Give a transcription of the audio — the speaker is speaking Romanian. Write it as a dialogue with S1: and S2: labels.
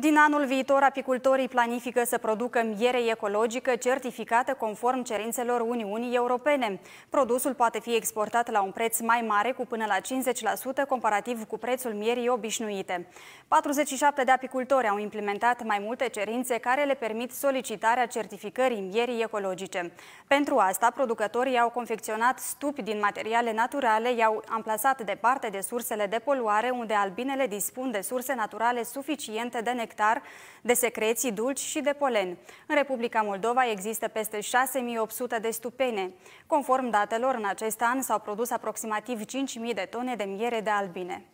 S1: Din anul viitor, apicultorii planifică să producă miere ecologică certificată conform cerințelor Uniunii Europene. Produsul poate fi exportat la un preț mai mare cu până la 50% comparativ cu prețul mierii obișnuite. 47 de apicultori au implementat mai multe cerințe care le permit solicitarea certificării mierii ecologice. Pentru asta, producătorii au confecționat stupi din materiale naturale, i-au amplasat departe de sursele de poluare, unde albinele dispun de surse naturale suficiente de necesitate nectar, de secreții dulci și de polen. În Republica Moldova există peste 6800 de stupene. Conform datelor, în acest an s-au produs aproximativ 5000 de tone de miere de albine.